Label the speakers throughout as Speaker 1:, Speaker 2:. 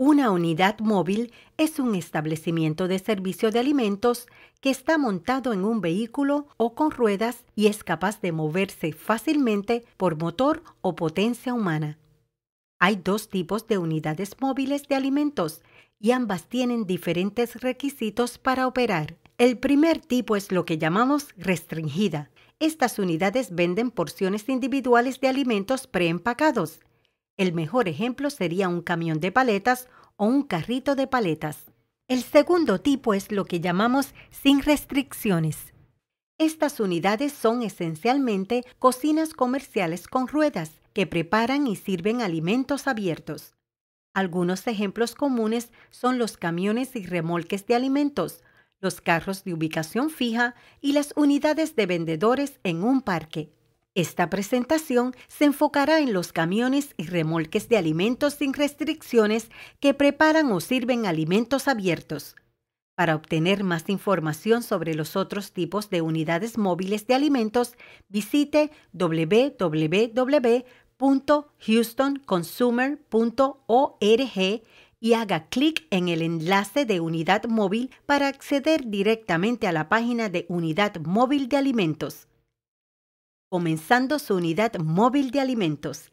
Speaker 1: Una unidad móvil es un establecimiento de servicio de alimentos que está montado en un vehículo o con ruedas y es capaz de moverse fácilmente por motor o potencia humana. Hay dos tipos de unidades móviles de alimentos y ambas tienen diferentes requisitos para operar. El primer tipo es lo que llamamos restringida. Estas unidades venden porciones individuales de alimentos preempacados el mejor ejemplo sería un camión de paletas o un carrito de paletas. El segundo tipo es lo que llamamos sin restricciones. Estas unidades son esencialmente cocinas comerciales con ruedas que preparan y sirven alimentos abiertos. Algunos ejemplos comunes son los camiones y remolques de alimentos, los carros de ubicación fija y las unidades de vendedores en un parque esta presentación se enfocará en los camiones y remolques de alimentos sin restricciones que preparan o sirven alimentos abiertos. Para obtener más información sobre los otros tipos de unidades móviles de alimentos, visite www.houstonconsumer.org y haga clic en el enlace de unidad móvil para acceder directamente a la página de unidad móvil de alimentos comenzando su unidad móvil de alimentos.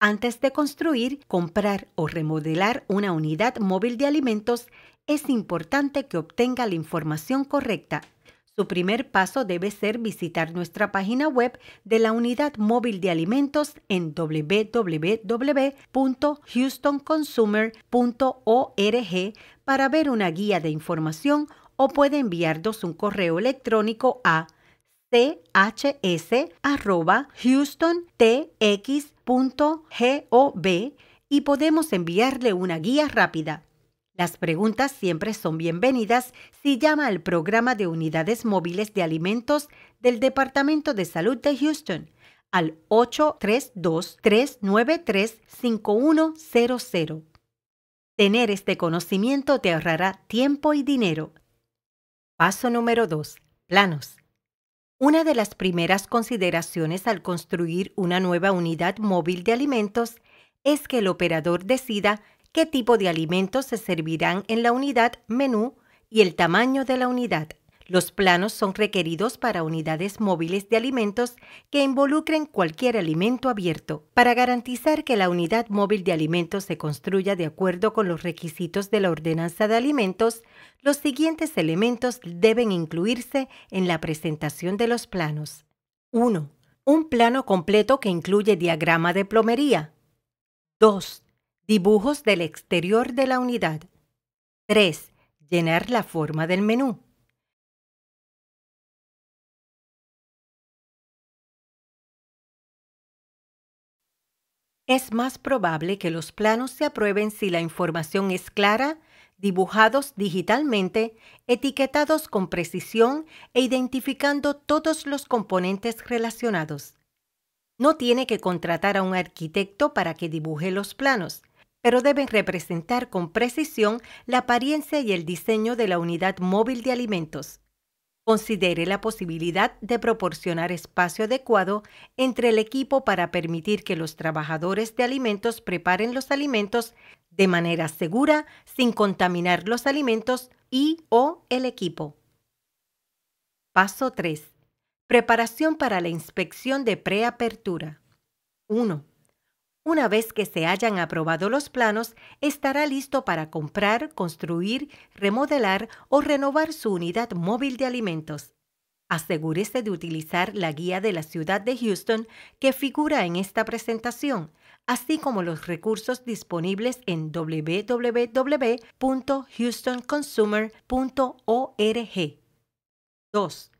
Speaker 1: Antes de construir, comprar o remodelar una unidad móvil de alimentos, es importante que obtenga la información correcta. Su primer paso debe ser visitar nuestra página web de la unidad móvil de alimentos en www.houstonconsumer.org para ver una guía de información o puede enviarnos un correo electrónico a ths.houstonTX.gov y podemos enviarle una guía rápida. Las preguntas siempre son bienvenidas si llama al programa de unidades móviles de alimentos del Departamento de Salud de Houston al 832-393-5100. Tener este conocimiento te ahorrará tiempo y dinero. Paso número 2. Planos. Una de las primeras consideraciones al construir una nueva unidad móvil de alimentos es que el operador decida qué tipo de alimentos se servirán en la unidad menú y el tamaño de la unidad. Los planos son requeridos para unidades móviles de alimentos que involucren cualquier alimento abierto. Para garantizar que la unidad móvil de alimentos se construya de acuerdo con los requisitos de la ordenanza de alimentos, los siguientes elementos deben incluirse en la presentación de los planos. 1. Un plano completo que incluye diagrama de plomería. 2. Dibujos del exterior de la unidad. 3. Llenar la forma del menú. Es más probable que los planos se aprueben si la información es clara, dibujados digitalmente, etiquetados con precisión e identificando todos los componentes relacionados. No tiene que contratar a un arquitecto para que dibuje los planos, pero deben representar con precisión la apariencia y el diseño de la unidad móvil de alimentos. Considere la posibilidad de proporcionar espacio adecuado entre el equipo para permitir que los trabajadores de alimentos preparen los alimentos de manera segura sin contaminar los alimentos y o el equipo. Paso 3. Preparación para la inspección de preapertura. 1. Una vez que se hayan aprobado los planos, estará listo para comprar, construir, remodelar o renovar su unidad móvil de alimentos. Asegúrese de utilizar la guía de la ciudad de Houston que figura en esta presentación, así como los recursos disponibles en www.houstonconsumer.org. 2.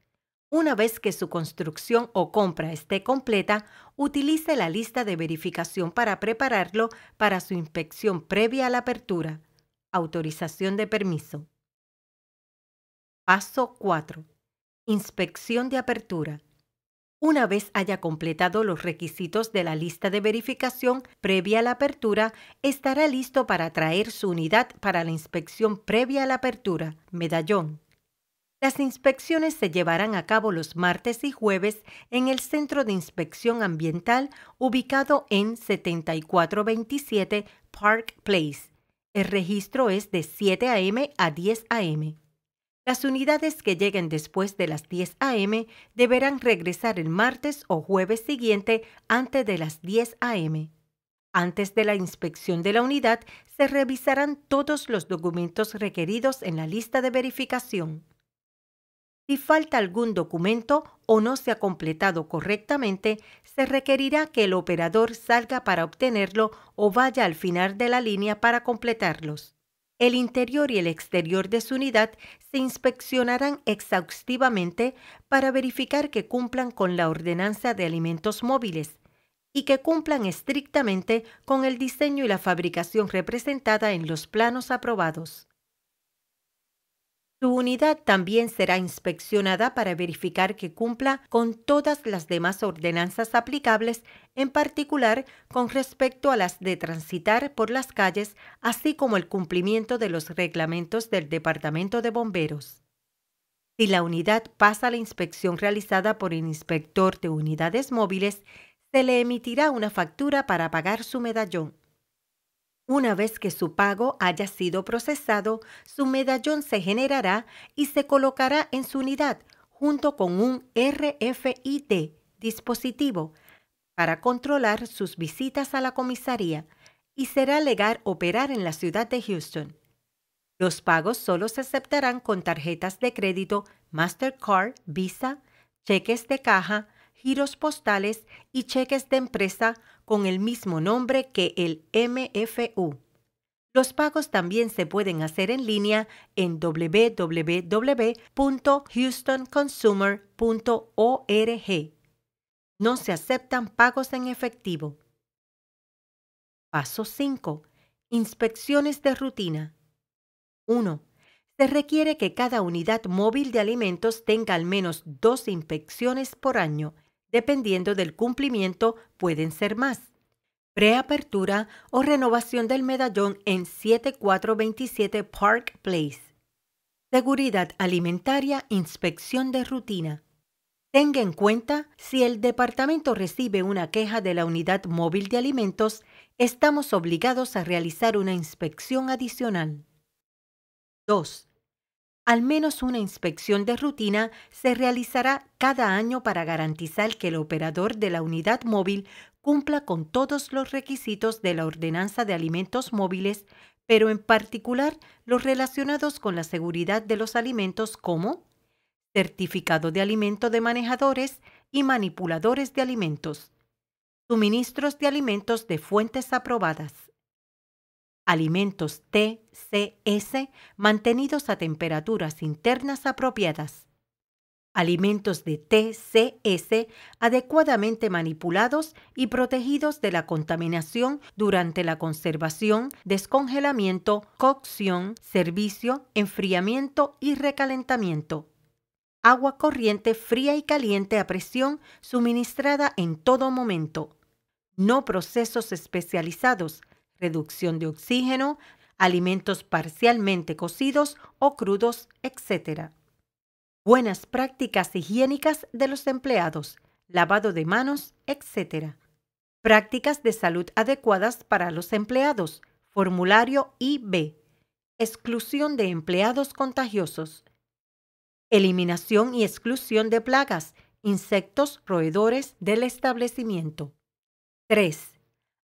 Speaker 1: Una vez que su construcción o compra esté completa, utilice la lista de verificación para prepararlo para su inspección previa a la apertura. Autorización de permiso. Paso 4. Inspección de apertura. Una vez haya completado los requisitos de la lista de verificación previa a la apertura, estará listo para traer su unidad para la inspección previa a la apertura, medallón. Las inspecciones se llevarán a cabo los martes y jueves en el Centro de Inspección Ambiental ubicado en 7427 Park Place. El registro es de 7 a.m. a 10 a.m. Las unidades que lleguen después de las 10 a.m. deberán regresar el martes o jueves siguiente antes de las 10 a.m. Antes de la inspección de la unidad, se revisarán todos los documentos requeridos en la lista de verificación. Si falta algún documento o no se ha completado correctamente, se requerirá que el operador salga para obtenerlo o vaya al final de la línea para completarlos. El interior y el exterior de su unidad se inspeccionarán exhaustivamente para verificar que cumplan con la ordenanza de alimentos móviles y que cumplan estrictamente con el diseño y la fabricación representada en los planos aprobados. Su unidad también será inspeccionada para verificar que cumpla con todas las demás ordenanzas aplicables, en particular con respecto a las de transitar por las calles, así como el cumplimiento de los reglamentos del Departamento de Bomberos. Si la unidad pasa la inspección realizada por el inspector de unidades móviles, se le emitirá una factura para pagar su medallón. Una vez que su pago haya sido procesado, su medallón se generará y se colocará en su unidad junto con un RFID dispositivo para controlar sus visitas a la comisaría y será legal operar en la ciudad de Houston. Los pagos solo se aceptarán con tarjetas de crédito, Mastercard, Visa, cheques de caja, giros postales y cheques de empresa con el mismo nombre que el MFU. Los pagos también se pueden hacer en línea en www.houstonconsumer.org. No se aceptan pagos en efectivo. Paso 5. Inspecciones de rutina. 1. Se requiere que cada unidad móvil de alimentos tenga al menos dos inspecciones por año Dependiendo del cumplimiento, pueden ser más. Preapertura o renovación del medallón en 7427 Park Place. Seguridad alimentaria, inspección de rutina. Tenga en cuenta, si el departamento recibe una queja de la unidad móvil de alimentos, estamos obligados a realizar una inspección adicional. 2. Al menos una inspección de rutina se realizará cada año para garantizar que el operador de la unidad móvil cumpla con todos los requisitos de la Ordenanza de Alimentos Móviles, pero en particular los relacionados con la seguridad de los alimentos como certificado de alimento de manejadores y manipuladores de alimentos, suministros de alimentos de fuentes aprobadas alimentos TCS mantenidos a temperaturas internas apropiadas, alimentos de TCS adecuadamente manipulados y protegidos de la contaminación durante la conservación, descongelamiento, cocción, servicio, enfriamiento y recalentamiento. Agua corriente fría y caliente a presión suministrada en todo momento. No procesos especializados reducción de oxígeno, alimentos parcialmente cocidos o crudos, etc. Buenas prácticas higiénicas de los empleados, lavado de manos, etc. Prácticas de salud adecuadas para los empleados, formulario IB. Exclusión de empleados contagiosos. Eliminación y exclusión de plagas, insectos roedores del establecimiento. 3.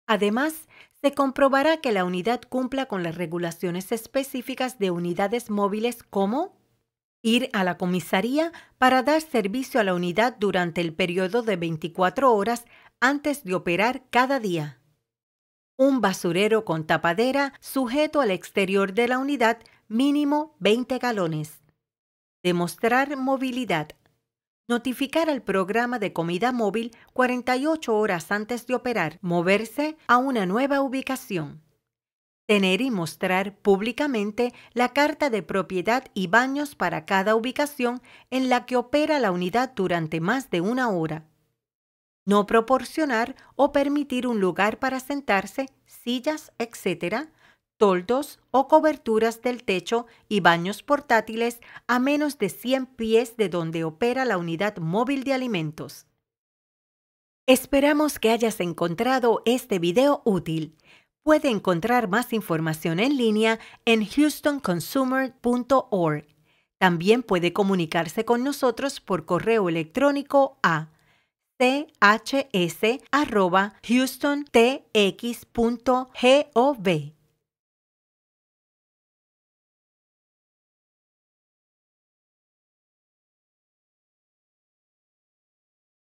Speaker 1: Además, se comprobará que la unidad cumpla con las regulaciones específicas de unidades móviles como ir a la comisaría para dar servicio a la unidad durante el periodo de 24 horas antes de operar cada día. Un basurero con tapadera sujeto al exterior de la unidad mínimo 20 galones. Demostrar movilidad notificar al programa de comida móvil 48 horas antes de operar, moverse a una nueva ubicación, tener y mostrar públicamente la carta de propiedad y baños para cada ubicación en la que opera la unidad durante más de una hora, no proporcionar o permitir un lugar para sentarse, sillas, etc., toldos o coberturas del techo y baños portátiles a menos de 100 pies de donde opera la unidad móvil de alimentos. Esperamos que hayas encontrado este video útil. Puede encontrar más información en línea en houstonconsumer.org. También puede comunicarse con nosotros por correo electrónico a chs.houston.tx.gov.